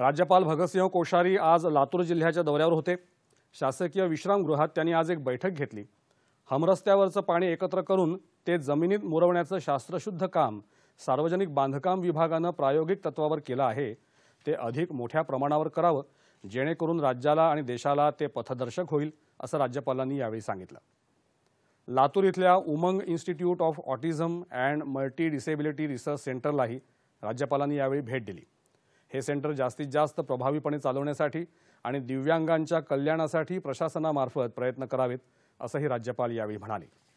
राज्यपाल भगतसिंह कोश्यारी आज लातूर जिल्ह्याच्या दौऱ्यावर होते शासकीय विश्रामगृहात त्यांनी आज एक बैठक घेतली हमरस्त्यावरचं पाणी एकत्र करून ते जमिनीत मुरवण्याचं शास्त्रशुद्ध काम सार्वजनिक बांधकाम विभागानं प्रायोगिक तत्वावर केलं आहे ते अधिक मोठ्या प्रमाणावर करावं जेणेकरून राज्याला आणि देशाला ते पथदर्शक होईल असं राज्यपालांनी यावेळी सांगितलं लातूर इथल्या Umang institute of autism and multi disability research सेंटरलाही राज्यपालांनी यावेळी भेट दिली हे सेंटर जास्तीत जास्त प्रभावीपणे चालवण्यासाठी आणि दिव्यांगांच्या कल्याणासाठी प्रशासनामार्फत प्रयत्न करावेत असंही राज्यपाल यावेळी म्हणाले